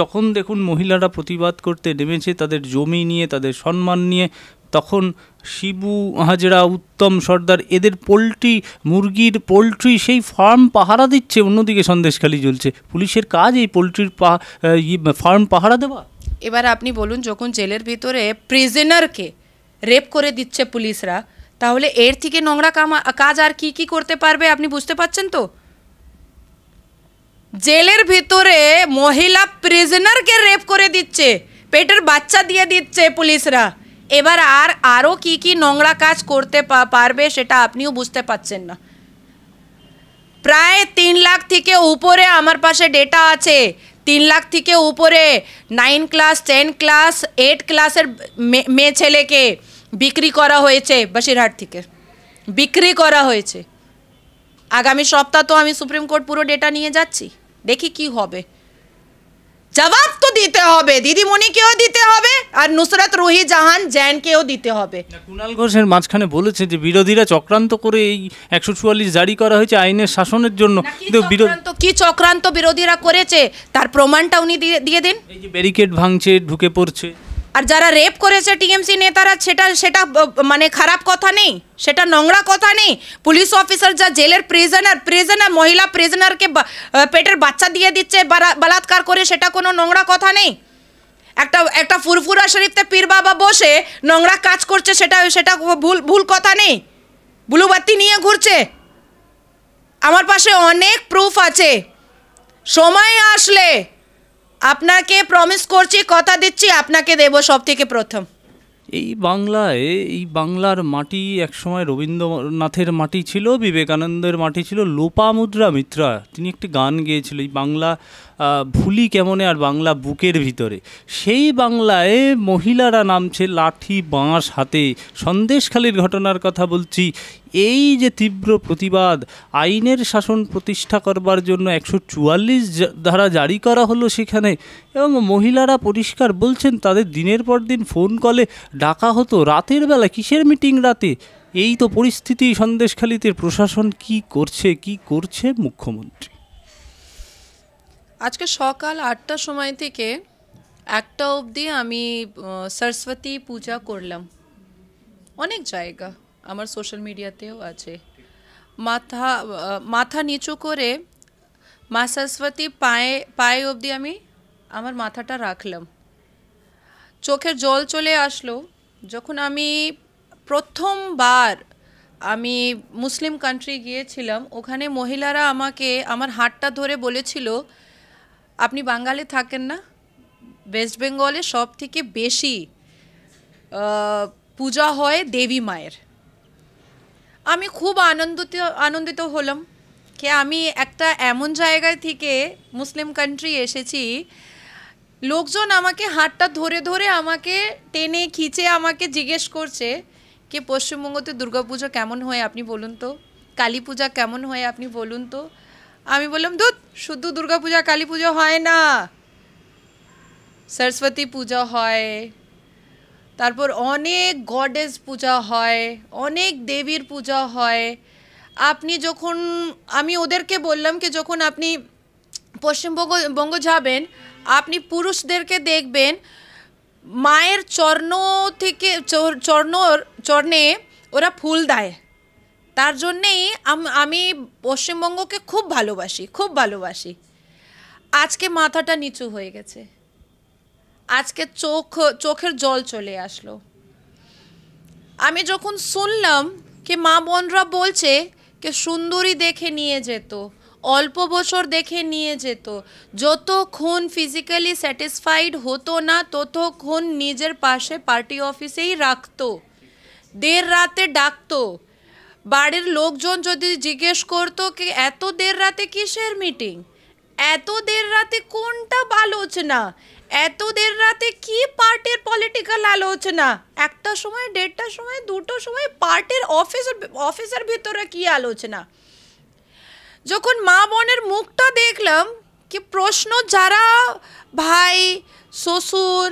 যখন দেখুন মহিলারা প্রতিবাদ করতে নেমেছে তাদের জমি নিয়ে তাদের সম্মান নিয়ে তখন শিবু হাজরা উত্তম সর্দার এদের পোলট্রি মুরগির পোলট্রি সেই ফার্ম পাহারা দিচ্ছে অন্যদিকে সন্দেশখালি চলছে পুলিশের কাজ এই পোলট্রির ফার্ম পাহারা দেওয়া এবার আপনি বলুন যখন জেলের ভিতরে প্রিজেনারকে রেপ করে দিচ্ছে পুলিশরা তাহলে এর থেকে নোংরা কাজ আর কি কি করতে পারবে আপনি বুঝতে পারছেন তো জেলের ভিতরে মহিলা প্রিজনারকে রেপ করে দিচ্ছে পেটের বাচ্চা দিয়ে দিচ্ছে পুলিশরা এবার আর আরও কি কি নোংরা কাজ করতে পারবে সেটা আপনিও বুঝতে পাচ্ছেন না প্রায় তিন লাখ থেকে উপরে আমার পাশে ডেটা আছে তিন লাখ থেকে উপরে nine class ten class eight ক্লাসের মেয়ে ছেলেকে বিক্রি করা হয়েছে বাসিরহাট থেকে বিক্রি করা হয়েছে আগামী সপ্তাহ তো আমি সুপ্রিম কোর্ট পুরো ডেটা নিয়ে যাচ্ছি দেখি কি হবে জবাব তো দিতে হবে দিদিমণিকেও দিতে হবে আর নুসরাত রুহি জাহান জ্যানকেও দিতে হবে কুনাল ঘোষের মাঝখানে বলেছে যে বিরোধীরা চক্রান্ত করে এই একশো চুয়াল্লিশ জারি করা হয়েছে আইনের শাসনের জন্য তো কি চক্রান্ত বিরোধীরা করেছে তার প্রমাণটা উনি দিয়ে দিন এই যে ব্যারিকেড ভাঙছে ঢুকে পড়ছে আর যারা রেপ করেছে টিএমসি নেতারা সেটা সেটা মানে খারাপ কথা নেই সেটা নোংরা কথা নেই পুলিশ অফিসার যা জেলের প্রিজনার প্রিজনার মহিলা প্রিজনারকে পেটের বাচ্চা দিয়ে দিচ্ছে বলাৎকার করে সেটা কোনো নোংরা কথা নেই একটা একটা ফুরফুরা শরীফতে পীর বাবা বসে নোংরা কাজ করছে সেটা সেটা ভুল ভুল কথা নেই ব্লুবাতি নিয়ে ঘুরছে আমার পাশে অনেক প্রুফ আছে সময় আসলে আপনাকে প্রমিস করছি কথা দিচ্ছি আপনাকে দেব সব থেকে প্রথম এই বাংলায় এই বাংলার মাটি একসময় রবীন্দ্রনাথের মাটি ছিল বিবেকানন্দের মাটি ছিল লোপামুদ্রা মিত্রা তিনি একটি গান গিয়েছিল এই বাংলা ভুলি কেমনে আর বাংলা বুকের ভিতরে সেই বাংলায় মহিলারা নামছে লাঠি বাঁশ হাতে সন্দেশখালির ঘটনার কথা বলছি এই যে তীব্র প্রতিবাদ আইনের শাসন প্রতিষ্ঠা করবার জন্য একশো চুয়াল্লিশ ধারা জারি করা হলো সেখানে এবং মহিলারা পরিষ্কার বলছেন তাদের দিনের পর দিন ফোন কলে ডাকা হতো রাতের বেলা কিসের মিটিং রাতে এই তো পরিস্থিতি সন্দেশখালিতে প্রশাসন কি করছে কি করছে মুখ্যমন্ত্রী আজকে সকাল আটটার সময় থেকে একটা অবধি আমি সরস্বতী পূজা করলাম অনেক জায়গা আমার সোশ্যাল মিডিয়াতেও আছে মাথা মাথা নিচু করে মা সরস্বতী পায়ে পায়ে অবধি আমি আমার মাথাটা রাখলাম চোখের জল চলে আসলো যখন আমি প্রথমবার আমি মুসলিম কান্ট্রি গিয়েছিলাম ওখানে মহিলারা আমাকে আমার হাটটা ধরে বলেছিল আপনি বাঙালি থাকেন না ওয়েস্ট বেঙ্গলে সব থেকে বেশি পূজা হয় দেবী মায়ের আমি খুব আনন্দিত আনন্দিত হলাম কে আমি একটা এমন জায়গা থেকে মুসলিম কান্ট্রি এসেছি লোকজন আমাকে হাটটা ধরে ধরে আমাকে টেনে খিচে আমাকে জিজ্ঞেস করছে কে পশ্চিমবঙ্গতে দুর্গাপুজো কেমন হয় আপনি বলুন তো কালী পূজা কেমন হয় আপনি বলুন তো আমি বললাম দুধ শুধু দুর্গাপূজা কালী পুজো হয় না সরস্বতী পূজা হয় তারপর অনেক গডেস পূজা হয় অনেক দেবীর পূজা হয় আপনি যখন আমি ওদেরকে বললাম কি যখন আপনি পশ্চিমবঙ্গ বঙ্গ যাবেন আপনি পুরুষদেরকে দেখবেন মায়ের চর্ণ থেকে চর্ণর চর্ণে ওরা ফুল দেয় তার জন্যেই আমি পশ্চিমবঙ্গকে খুব ভালোবাসি খুব ভালোবাসি আজকে মাথাটা নিচু হয়ে গেছে আজকে চোখ চোখের জল চলে আসলো আমি যখন শুনলাম কি মা বোনরা বলছে কে সুন্দরী দেখে নিয়ে যেত অল্প বছর দেখে নিয়ে যেত যতক্ষণ ফিজিক্যালি স্যাটিসফাইড হতো না ততক্ষণ নিজের পাশে পার্টি অফিসেই রাখতো দের রাতে ডাকতো বাড়ির লোকজন যদি জিজ্ঞেস করতো কি এত দের রাতে কিসের মিটিং এত দের রাতে কোনটা আলোচনা এত দের রাতে কি পার্টির পলিটিক্যাল আলোচনা একটা সময় দেড়টার সময় দুটো সময় পার্টির অফিস অফিসের ভিতরে কি আলোচনা যখন মা বোনের মুখটা দেখলাম কি প্রশ্ন যারা ভাই শ্বশুর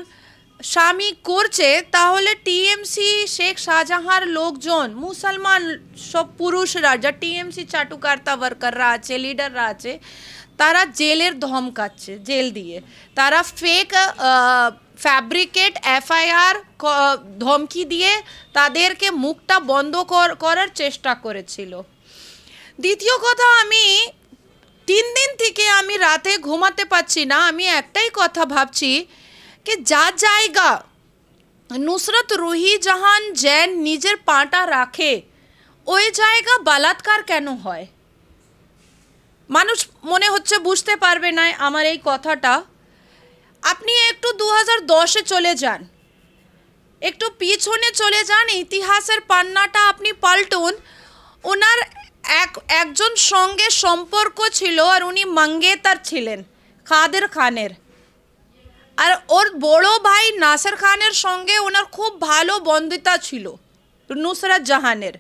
স্বামী করছে তাহলে টিএমসি শেখ শাহজাহার লোকজন মুসলমান সব পুরুষরা যা টিএমসি চাটুকার্তা ওয়ার্কাররা আছে লিডাররা আছে তারা জেলের ধমকাচ্ছে জেল দিয়ে তারা ফেক ফ্যাব্রিকেট এফআইআর ধমকি দিয়ে তাদেরকে মুখটা বন্ধ করার চেষ্টা করেছিল দ্বিতীয় কথা আমি তিন দিন থেকে আমি রাতে ঘুমাতে পারছি না আমি একটাই কথা ভাবছি কে যা জায়গা নুসরত রুহি জাহান জেন নিজের পাটা রাখে ওই জায়গা বালাৎকার কেন হয় মানুষ মনে হচ্ছে বুঝতে পারবে না আমার এই কথাটা আপনি একটু দু দশে চলে যান একটু পিছনে চলে যান ইতিহাসের পান্নাটা আপনি পাল্টুন ওনার এক একজন সঙ্গে সম্পর্ক ছিল আর উনি মাঙ্গেতার ছিলেন কাদের খানের আর ওর বড় ভাই নাসের খানের সঙ্গে ওনার খুব ভালো বন্ধুতা ছিল নুসরাত জাহানের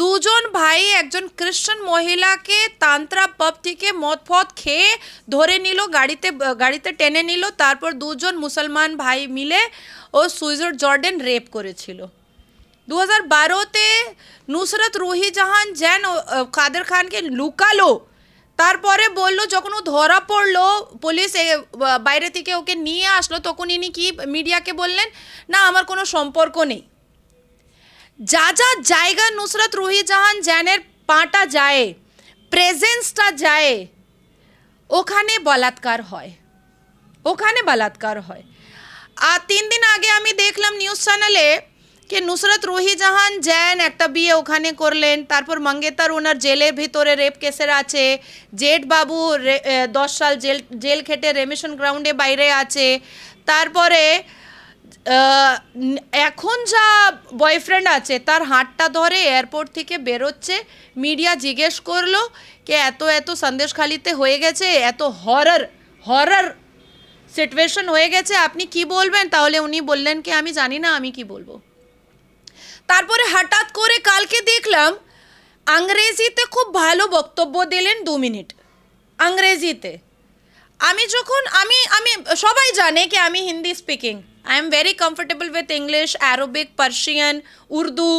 দুজন ভাই একজন খ্রিস্টান মহিলাকে তান্ত্রা পপ থেকে মদ ফদ খেয়ে ধরে নিল গাড়িতে গাড়িতে টেনে নিল তারপর দুজন মুসলমান ভাই মিলে ও সুইজার জর্ডেন রেপ করেছিল দু হাজার বারোতে নুসরত রুহি জাহান যেন কাদের খানকে লুকালো তারপরে বললো যখন ও ধরা পড়লো পুলিশ বাইরে থেকে ওকে নিয়ে আসলো তখন ইনি কি মিডিয়াকে বললেন না আমার কোনো সম্পর্ক নেই যা যা জায়গা নুসরত রুহি জাহান জ্যানের পাটা যায় প্রেজেন্সটা যায় ওখানে বলাৎকার হয় ওখানে বলাৎকার হয় আর তিন দিন আগে আমি দেখলাম নিউজ চ্যানেলে কি নুসরত রুহি জাহান জ্যান একটা বিয়ে ওখানে করলেন তারপর মঙ্গেতার ওনার জেলের ভিতরে রেপ কেসের আছে জেট বাবু দশ সাল জেল জেল খেটে রেমিশন গ্রাউন্ডে বাইরে আছে তারপরে এখন যা বয়ফ্রেন্ড আছে তার হাটটা ধরে এয়ারপোর্ট থেকে বেরোচ্ছে মিডিয়া জিজ্ঞেস করলো কে এত এত সন্দেশখালিতে হয়ে গেছে এত হরর হরর সিটুয়েশন হয়ে গেছে আপনি কি বলবেন তাহলে উনি বললেন কি আমি জানি না আমি কি বলবো তারপরে হঠাৎ করে কালকে দেখলাম আংরেজিতে খুব ভালো বক্তব্য দিলেন দু মিনিট আংরেজিতে আমি যখন আমি আমি সবাই জানে কি আমি Hindi speaking I am very comfortable with English Arabic Persian Urdu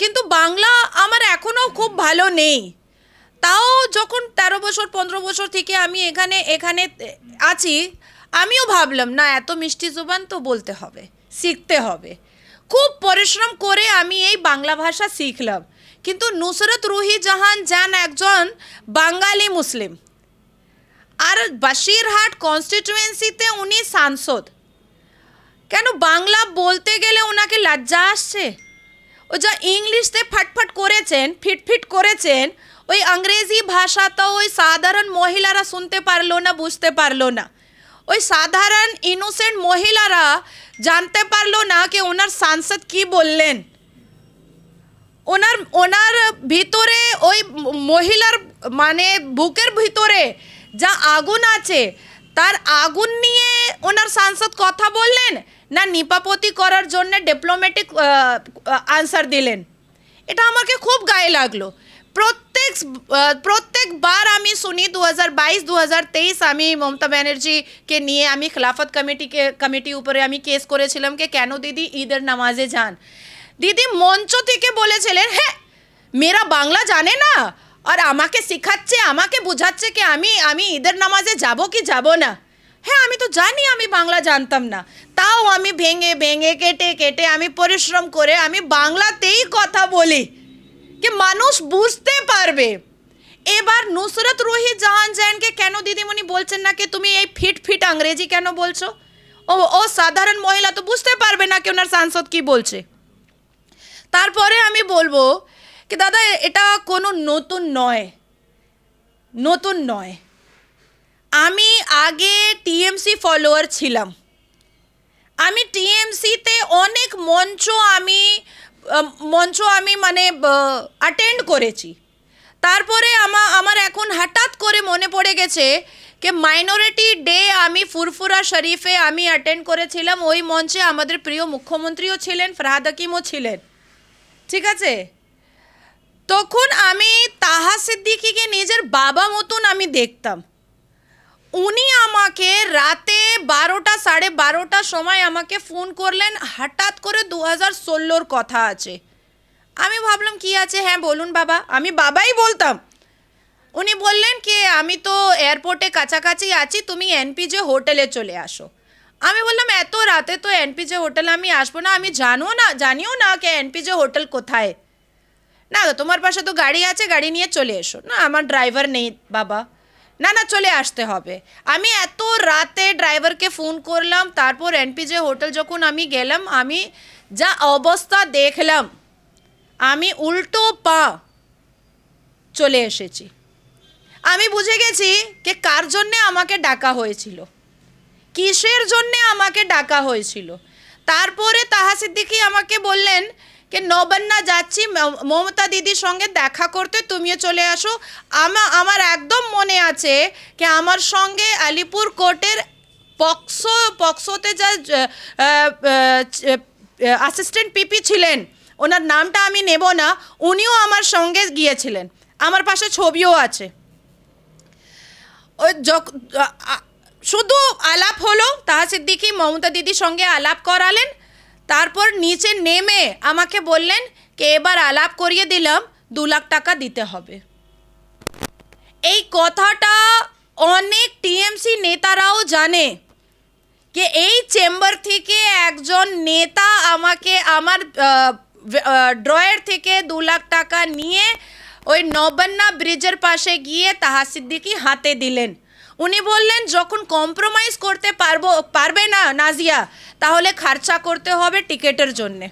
কিন্তু বাংলা আমার এখনও খুব ভালো নেই তাও যখন তেরো বছর পনেরো বছর থেকে আমি এখানে এখানে আছি আমিও ভাবলাম না এত মিষ্টি জুবান তো বলতে হবে শিখতে হবে খুব পরিশ্রম করে আমি এই বাংলা ভাষা শিখলাম কিন্তু নুসরত রুহি জাহান যান একজন বাঙালি মুসলিম আর বাশিরহাট কনস্টিটুয়েন্সিতে উনি সাংসদ কেন বাংলা বলতে গেলে ওনাকে লজ্জা আসছে ও যা ইংলিশতে ফাটফাট করেছেন ফিটফিট করেছেন ওই ইংরেজি ভাষা তো ওই সাধারণ মহিলারা শুনতে পারলো না বুঝতে পারলো না ওই সাধারণ ইনোসেন্ট মহিলারা জানতে পারলো না কি ওনার সাংসদ কি বললেন ওনার ওনার ভিতরে ওই মহিলার মানে বুকের ভিতরে যা আগুন আছে তার আগুন নিয়ে ওনার সাংসদ কথা বললেন না নিপাপতি করার জন্য ডিপ্লোম্যাটিক আনসার দিলেন এটা আমাকে খুব গায়ে লাগলো প্রত্যেক প্রত্যেকবার আমি শুনি দু হাজার বাইশ দু হাজার তেইশ আমি মমতা ব্যানার্জিকে নিয়ে আমি খেলাফত কমিটিকে কমিটি উপরে আমি কেস করেছিলাম কে কেন দিদি ঈদের নামাজে যান দিদি মঞ্চ থেকে বলেছিলেন হ্যাঁ মেয়েরা বাংলা জানে না আর আমাকে শেখাচ্ছে আমাকে বোঝাচ্ছে কি আমি আমি ঈদের নামাজে যাব কি যাব না হ্যাঁ আমি তো জানি আমি বাংলা জানতাম না তাও আমি ভেঙে ভেঙে কেটে কেটে আমি পরিশ্রম করে আমি বাংলাতেই কথা বলি যে মানুষ বুঝতে পারবে এবার নুসরত রোহিত জাহান জাহানকে কেন দিদিমণি বলছেন না কি তুমি এই ফিট ফিট আংরেজি কেন বলছো ও ও সাধারণ মহিলা তো বুঝতে পারবে না কি ওনার সাংসদ কি বলছে তারপরে আমি বলবো কি দাদা এটা কোনো নতুন নয় নতুন নয় আমি আগে টিএমসি ফলোয়ার ছিলাম আমি টিএমসিতে অনেক মঞ্চ আমি মঞ্চ আমি মানে অ্যাটেন্ড করেছি তারপরে আমার আমার এখন হঠাৎ করে মনে পড়ে গেছে কে মাইনরিটি ডে আমি ফুরফুরা শরীফে আমি অ্যাটেন্ড করেছিলাম ওই মঞ্চে আমাদের প্রিয় মুখ্যমন্ত্রীও ছিলেন ফরহাদ হাকিমও ছিলেন ঠিক আছে তখন আমি তাহা সিদ্দিকিকে নিজের বাবা মতন আমি দেখতাম উনি আমাকে রাতে বারোটা সাড়ে বারোটার সময় আমাকে ফোন করলেন হঠাৎ করে দু হাজার ষোলোর কথা আছে আমি ভাবলাম কি আছে হ্যাঁ বলুন বাবা আমি বাবাই বলতাম উনি বললেন কি আমি তো এয়ারপোর্টে কাছাকাছি আছি তুমি এনপিজে হোটেলে চলে আসো আমি বললাম এত রাতে তো এনপিজে হোটেল আমি আসবো না আমি জানো না জানিও না কে এনপিজে হোটেল কোথায় না তোমার পাশে তো গাড়ি আছে গাড়ি নিয়ে চলে এসো না আমার ড্রাইভার নেই বাবা না না চলে আসতে হবে আমি এত রাতে ড্রাইভারকে ফোন করলাম তারপর এনপিজে হোটেল যখন আমি গেলাম আমি যা অবস্থা দেখলাম আমি উল্টো পা চলে এসেছি আমি বুঝে গেছি যে কার জন্যে আমাকে ডাকা হয়েছিল কিসের জন্যে আমাকে ডাকা হয়েছিল তারপরে তাহা সিদ্দিকি আমাকে বললেন কে নবান্না যাচ্ছি মমতা দিদির সঙ্গে দেখা করতে তুমিও চলে আসো আমা আমার একদম মনে আছে কে আমার সঙ্গে আলিপুর কোর্টের পক্সো পক্সোতে যা অ্যাসিস্ট্যান্ট পিপি ছিলেন ওনার নামটা আমি নেব না উনিও আমার সঙ্গে গিয়েছিলেন আমার পাশে ছবিও আছে শুধু আলাপ হলো তাহা সিদ্দিকি মমতা দিদির সঙ্গে আলাপ করালেন তারপর নিচে নেমে আমাকে বললেন কে এবার আলাপ করিয়ে দিলাম দু লাখ টাকা দিতে হবে এই কথাটা অনেক টিএমসি নেতারাও জানে যে এই চেম্বার থেকে একজন নেতা আমাকে আমার ড্রয়ের থেকে দু লাখ টাকা নিয়ে ওই নবান্না ব্রিজের পাশে গিয়ে তাহাসিদ্দিকি হাতে দিলেন উনি বললেন যখন কম্প্রোমাইজ করতে পারবো পারবে না নাজিয়া তাহলে খরচা করতে হবে টিকেটের জন্যে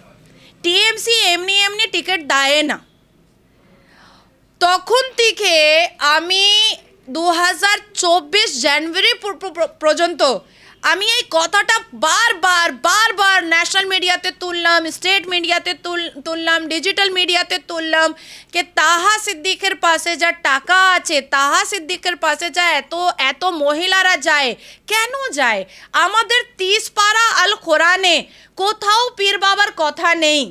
টিএমসি এমনি এমনি টিকিট দেয় না তখন থেকে আমি দু হাজার চব্বিশ জানুয়ারি পর্যন্ত আমি এই কথাটা বারবার বারবার ন্যাশনাল মিডিয়াতে তুললাম স্টেট মিডিয়াতে তুললাম ডিজিটাল মিডিয়াতে তুললাম যে তাহা সিদ্দিকের পাশে যা টাকা আছে তাহা সিদ্দিকের পাশে যা এত এত মহিলারা যায় কেন যায় আমাদের তিস পাড়া আল খোরানে কোথাও পীর বাবার কথা নেই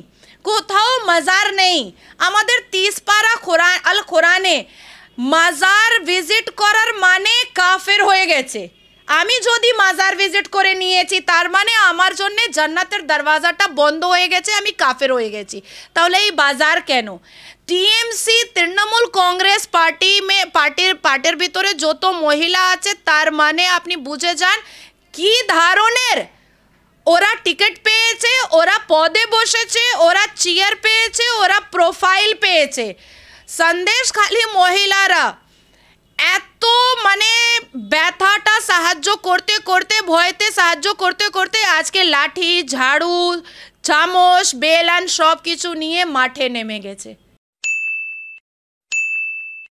কোথাও মাজার নেই আমাদের তিস পাড়া খোরা আল খোরানে মাজার ভিজিট করার মানে কাফের হয়ে গেছে আমি যদি মাজার ভিজিট করে নিয়েছি তার মানে আমার জন্য জান্নাতের দরওয়াজাটা বন্ধ হয়ে গেছে আমি কাফের হয়ে গেছি তাহলে এই বাজার কেন টিএমসি তৃণমূল কংগ্রেস পার্টি মে পার্টির পার্টির ভিতরে যত মহিলা আছে তার মানে আপনি বুঝে যান কি ধরনের ওরা টিকিট পেয়েছে ওরা পদে বসেছে ওরা চেয়ার পেয়েছে ওরা প্রোফাইল পেয়েছে সন্দেশ খালি মহিলারা এত মানে ব্যথাটা সাহায্য করতে করতে ভয়তে সাহায্য করতে করতে আজকে লাঠি ঝাড়ু চামচ বেলান সব কিছু নিয়ে মাঠে নেমে গেছে